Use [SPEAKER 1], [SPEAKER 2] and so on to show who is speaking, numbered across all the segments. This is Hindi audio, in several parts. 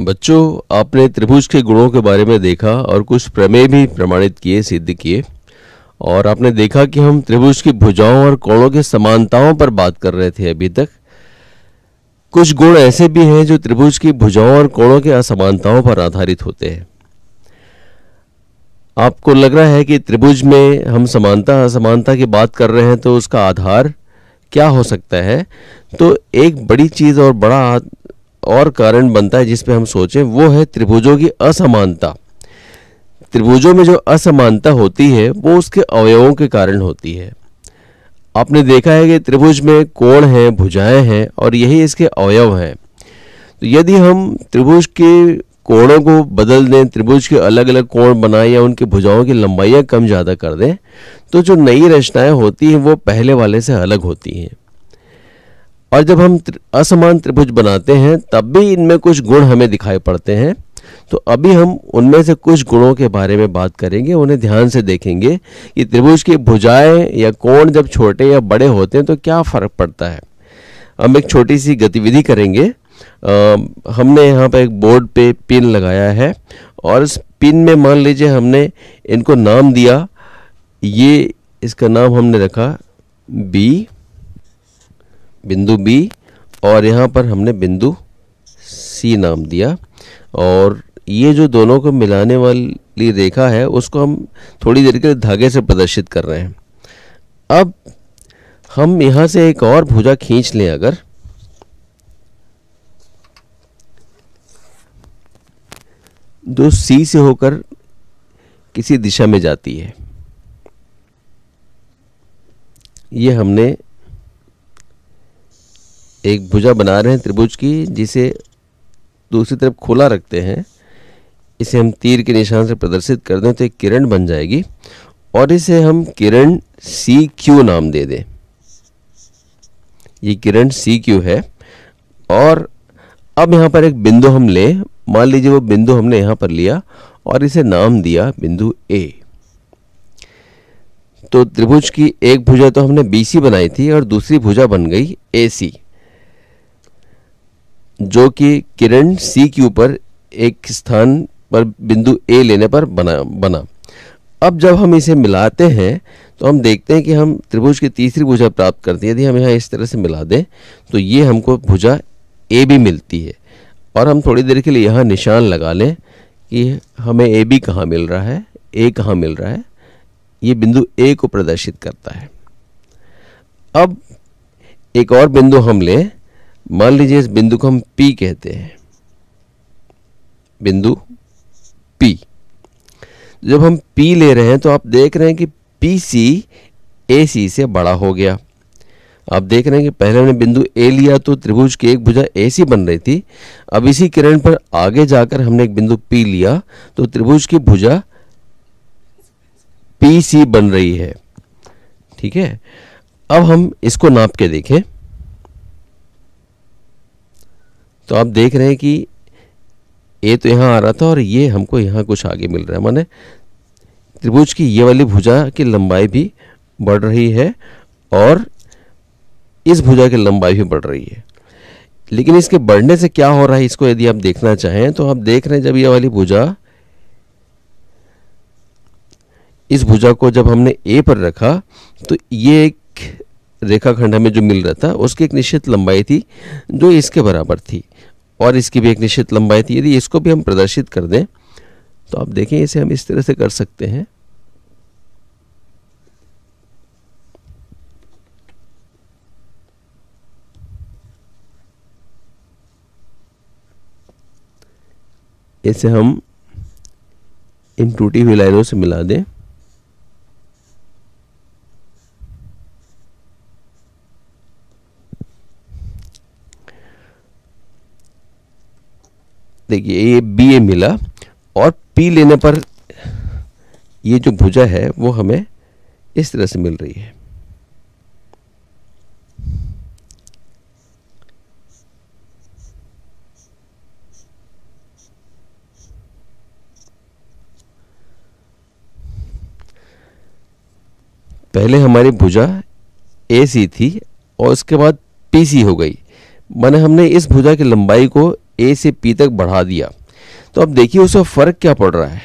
[SPEAKER 1] बच्चों आपने त्रिभुज के गुणों के बारे में देखा और कुछ प्रमेय भी प्रमाणित किए सिद्ध किए और आपने देखा कि हम त्रिभुज की भुजाओं और कोणों के समानताओं पर बात कर रहे थे अभी तक कुछ गुण ऐसे भी हैं जो त्रिभुज की भुजाओं और कोणों के असमानताओं पर आधारित होते हैं आपको लग रहा है कि त्रिभुज में हम समानता असमानता की बात कर रहे हैं तो उसका आधार क्या हो सकता है तो एक बड़ी चीज़ और बड़ा और कारण बनता है जिसपे हम सोचें वो है त्रिभुजों की असमानता त्रिभुजों में जो असमानता होती है वो उसके अवयवों के कारण होती है आपने देखा है कि त्रिभुज में कोण है भुजाएं हैं और यही इसके अवयव हैं तो यदि हम त्रिभुज के कोणों को बदल दें त्रिभुज के अलग अलग कोण बनाएं या उनकी भुजाओं की लंबाइयां कम ज़्यादा कर दें तो जो नई रचनाएं होती हैं वो पहले वाले से अलग होती हैं और जब हम असमान त्रिभुज बनाते हैं तब भी इनमें कुछ गुण हमें दिखाई पड़ते हैं तो अभी हम उनमें से कुछ गुणों के बारे में बात करेंगे उन्हें ध्यान से देखेंगे कि त्रिभुज की भुजाएं या कोण जब छोटे या बड़े होते हैं तो क्या फ़र्क पड़ता है हम एक छोटी सी गतिविधि करेंगे आ, हमने यहाँ पर एक बोर्ड पे पिन लगाया है और इस पिन में मान लीजिए हमने इनको नाम दिया ये इसका नाम हमने रखा बी बिंदु बी और यहाँ पर हमने बिंदु सी नाम दिया और ये जो दोनों को मिलाने वाली रेखा है उसको हम थोड़ी देर के लिए धागे से प्रदर्शित कर रहे हैं अब हम यहाँ से एक और भुजा खींच लें अगर जो सी से होकर किसी दिशा में जाती है ये हमने एक भुजा बना रहे हैं त्रिभुज की जिसे दूसरी तरफ खोला रखते हैं इसे हम तीर के निशान से प्रदर्शित कर दें तो एक किरण बन जाएगी और इसे हम किरण सी क्यू नाम दे दें ये किरण सी क्यू है और अब यहाँ पर एक बिंदु हम लें मान लीजिए वो बिंदु हमने यहाँ पर लिया और इसे नाम दिया बिंदु ए तो त्रिभुज की एक भुजा तो हमने बी सी बनाई थी और दूसरी भुजा बन गई ए सी जो कि किरण सी के ऊपर एक स्थान पर बिंदु ए लेने पर बना बना अब जब हम इसे मिलाते हैं तो हम देखते हैं कि हम त्रिभुज की तीसरी भुजा प्राप्त करते हैं यदि हम यहाँ इस तरह से मिला दें तो ये हमको भुजा ए भी मिलती है और हम थोड़ी देर के लिए यहाँ निशान लगा लें कि हमें ए बी कहाँ मिल रहा है ए कहाँ मिल रहा है ये बिंदु ए को प्रदर्शित करता है अब एक और बिंदु हम लें मान लीजिए इस बिंदु को हम पी कहते हैं बिंदु पी जब हम पी ले रहे हैं तो आप देख रहे हैं कि पी सी ए सी से बड़ा हो गया आप देख रहे हैं कि पहले हमने बिंदु ए लिया तो त्रिभुज की एक भुजा ए सी बन रही थी अब इसी किरण पर आगे जाकर हमने एक बिंदु पी लिया तो त्रिभुज की भुजा पी सी बन रही है ठीक है अब हम इसको नाप के देखें तो आप देख रहे हैं कि ए तो यहाँ आ रहा था और ये हमको यहाँ कुछ आगे मिल रहा है माने त्रिभुज की ये वाली भुजा की लंबाई भी बढ़ रही है और इस भुजा की लंबाई भी बढ़ रही है लेकिन इसके बढ़ने से क्या हो रहा है इसको यदि आप देखना चाहें तो आप देख रहे हैं जब ये वाली भुजा इस भुजा को जब हमने ए पर रखा तो ये एक रेखाखंड हमें जो मिल रहा था उसकी एक निश्चित लंबाई थी जो इसके बराबर थी और इसकी भी एक निश्चित लंबाई थी यदि इसको भी हम प्रदर्शित कर दें तो आप देखें इसे हम इस तरह से कर सकते हैं इसे हम इन टूटी हुई लाइनों से मिला दें देखिए ये बी ए मिला और पी लेने पर ये जो भुजा है वो हमें इस तरह से मिल रही है पहले हमारी भुजा ए सी थी और उसके बाद पी सी हो गई मैंने हमने इस भुजा की लंबाई को ए से पी तक बढ़ा दिया तो अब देखिए उसमें फ़र्क क्या पड़ रहा है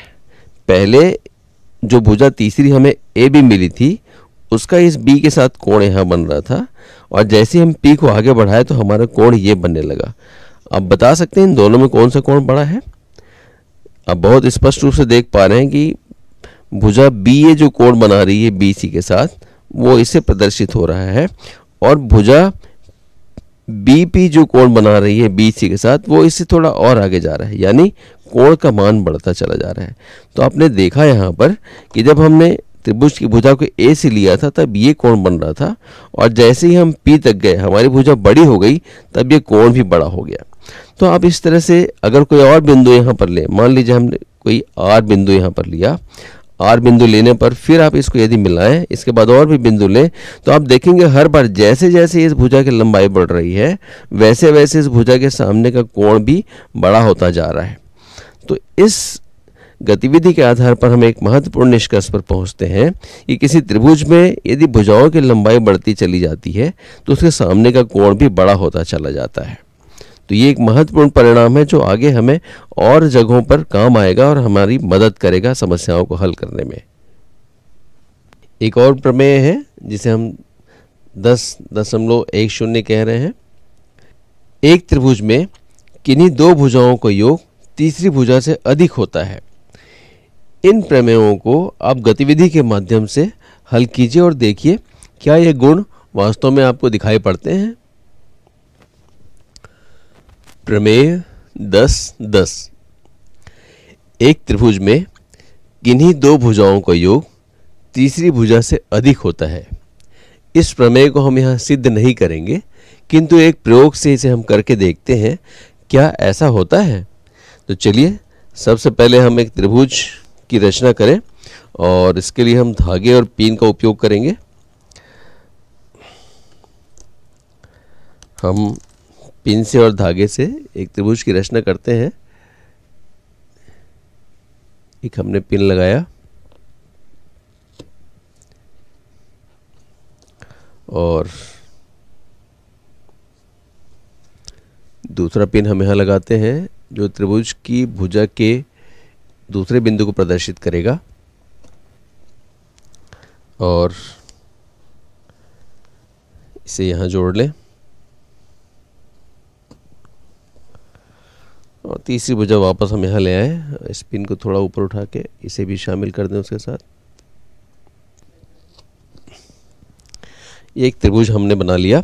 [SPEAKER 1] पहले जो भुजा तीसरी हमें ए भी मिली थी उसका इस बी के साथ कोण यहाँ बन रहा था और जैसे हम पी को आगे बढ़ाए तो हमारा कोण ये बनने लगा अब बता सकते हैं इन दोनों में कौन सा कोण बड़ा है अब बहुत स्पष्ट रूप से देख पा रहे हैं कि भुजा बी ए जो कोण बना रही है बी सी के साथ वो इससे प्रदर्शित हो रहा है और भुजा बीपी जो कोण बना रही है बीसी के साथ वो इससे थोड़ा और आगे जा रहा है यानी कोण का मान बढ़ता चला जा रहा है तो आपने देखा यहाँ पर कि जब हमने त्रिभुज की भुजा को ए से लिया था तब ये कोण बन रहा था और जैसे ही हम पी तक गए हमारी भुजा बड़ी हो गई तब ये कोण भी बड़ा हो गया तो आप इस तरह से अगर कोई और बिंदु यहाँ पर ले मान लीजिए हमने कोई आर बिंदु यहाँ पर लिया आर बिंदु लेने पर फिर आप इसको यदि मिलाएं इसके बाद और भी बिंदु लें तो आप देखेंगे हर बार जैसे जैसे इस भुजा की लंबाई बढ़ रही है वैसे वैसे इस भुजा के सामने का कोण भी बड़ा होता जा रहा है तो इस गतिविधि के आधार पर हम एक महत्वपूर्ण निष्कर्ष पर पहुंचते हैं कि किसी त्रिभुज में यदि भुजाओं की लंबाई बढ़ती चली जाती है तो उसके सामने का कोण भी बड़ा होता चला जाता है तो ये एक महत्वपूर्ण परिणाम है जो आगे हमें और जगहों पर काम आएगा और हमारी मदद करेगा समस्याओं को हल करने में एक और प्रमेय है जिसे हम दस दशमलव एक शून्य कह रहे हैं एक त्रिभुज में किन्हीं दो भुजाओं का योग तीसरी भुजा से अधिक होता है इन प्रमेयों को आप गतिविधि के माध्यम से हल कीजिए और देखिए क्या ये गुण वास्तव में आपको दिखाई पड़ते हैं प्रमेय दस दस एक त्रिभुज में किन्हीं दो भुजाओं का योग तीसरी भुजा से अधिक होता है इस प्रमेय को हम यहाँ सिद्ध नहीं करेंगे किंतु एक प्रयोग से इसे हम करके देखते हैं क्या ऐसा होता है तो चलिए सबसे पहले हम एक त्रिभुज की रचना करें और इसके लिए हम धागे और पीन का उपयोग करेंगे हम पिन से और धागे से एक त्रिभुज की रचना करते हैं एक हमने पिन लगाया और दूसरा पिन हम यहाँ लगाते हैं जो त्रिभुज की भुजा के दूसरे बिंदु को प्रदर्शित करेगा और इसे यहाँ जोड़ लें और तीसरी भुजा वापस हम यहाँ ले आए स्पिन को थोड़ा ऊपर उठा के इसे भी शामिल कर दें उसके साथ एक त्रिभुज हमने बना लिया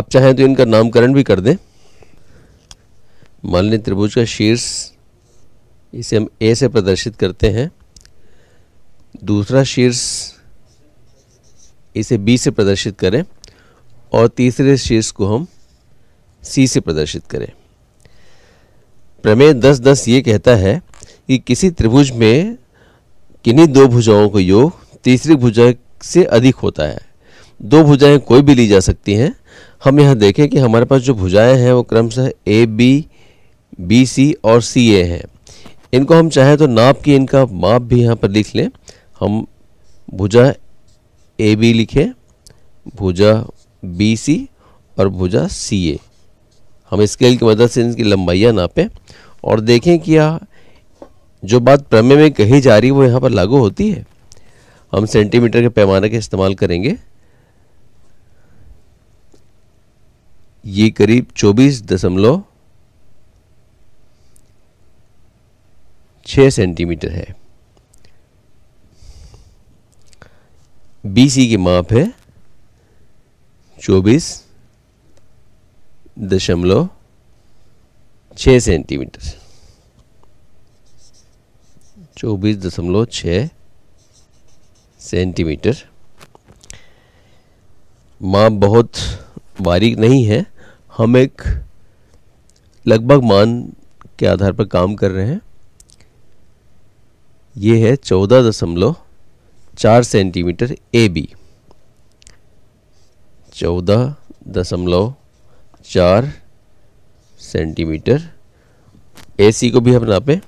[SPEAKER 1] आप चाहें तो इनका नामकरण भी कर दें मान लें त्रिभुज का शीर्ष इसे हम ए से प्रदर्शित करते हैं दूसरा शीर्ष इसे बी से प्रदर्शित करें और तीसरे शीर्ष को हम सी से प्रदर्शित करें प्रमेय दस दस ये कहता है कि किसी त्रिभुज में किन्हीं दो भुजाओं का योग तीसरी भुजा से अधिक होता है दो भुजाएं कोई भी ली जा सकती हैं हम यहाँ देखें कि हमारे पास जो भुजाएं हैं वो क्रमशः ए बी बी सी और सी ए हैं इनको हम चाहें तो नाप की इनका माप भी यहाँ पर लिख लें हम भुजा ए बी लिखें भुजा बी सी और भुजा सी ए हम स्केल की मदद से इनकी लंबाइयाँ नापें और देखें कि यह जो बात प्रमेय में कही जा रही है वो यहाँ पर लागू होती है हम सेंटीमीटर के पैमाने का इस्तेमाल करेंगे ये करीब चौबीस दशमलव छ सेंटीमीटर है बीसी की माप है चौबीस दशमलव छः सेंटीमीटर चौबीस दशमलव छः सेंटीमीटर माप बहुत बारीक नहीं है हम एक लगभग मान के आधार पर काम कर रहे हैं ये है चौदह दशमलव चार सेंटीमीटर ए बी चौदह दशमलव चार सेंटीमीटर ए सी को भी हम नापें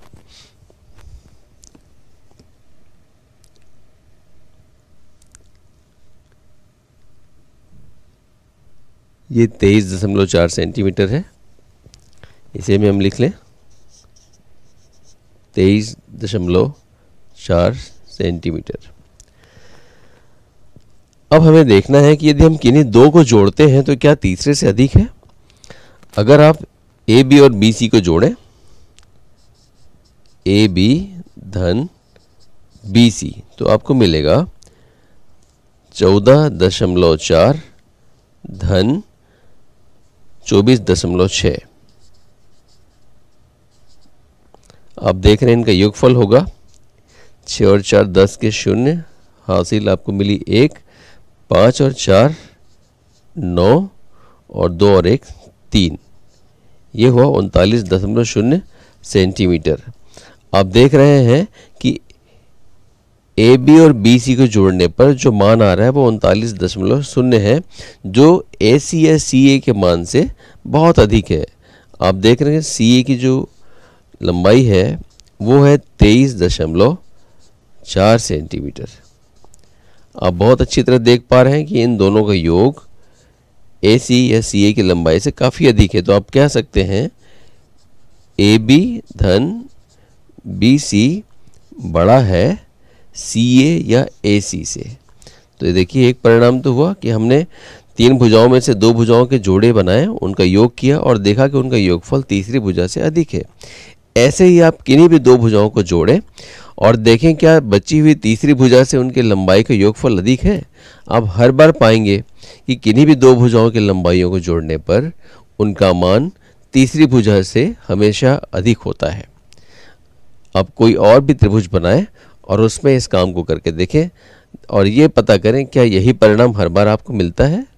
[SPEAKER 1] ये तेईस दशमलव चार सेंटीमीटर है इसे में हम लिख लें तेईस दशमलव चार सेंटीमीटर अब हमें देखना है कि यदि हम किन्हीं दो को जोड़ते हैं तो क्या तीसरे से अधिक है अगर आप ए बी और बी सी को जोड़ें ए बी धन बी सी तो आपको मिलेगा चौदह दशमलव चार धन चौबीस दशमलव छ आप देख रहे हैं इनका योगफल होगा छ और चार दस के शून्य हासिल आपको मिली एक पाँच और चार नौ और दो और एक तीन ये हुआ उनतालीस दशमलव शून्य सेंटीमीटर आप देख रहे हैं कि ए बी और बी सी को जोड़ने पर जो मान आ रहा है वो उनतालीस दशमलव शून्य है जो ए सी या सी ए के मान से बहुत अधिक है आप देख रहे हैं सी ए की जो लंबाई है वो है तेईस दशमलव चार सेंटीमीटर आप बहुत अच्छी तरह देख पा रहे हैं कि इन दोनों का योग ए सी या सी ए की लंबाई से काफ़ी अधिक है तो आप कह सकते हैं ए बी धन बी सी बड़ा है सी ए या ए सी से तो देखिए एक परिणाम तो हुआ कि हमने तीन भुजाओं में से दो भुजाओं के जोड़े बनाए उनका योग किया और देखा कि उनका योगफल तीसरी भुजा से अधिक है ऐसे ही आप किन्हीं भी दो भुजाओं को जोड़ें और देखें क्या बची हुई तीसरी भुजा से उनके लंबाई का योगफल अधिक है आप हर बार पाएंगे कि किन्हीं भी दो भुजाओं के लंबाइयों को जोड़ने पर उनका मान तीसरी भुजा से हमेशा अधिक होता है आप कोई और भी त्रिभुज बनाएं और उसमें इस काम को करके देखें और ये पता करें क्या यही परिणाम हर बार आपको मिलता है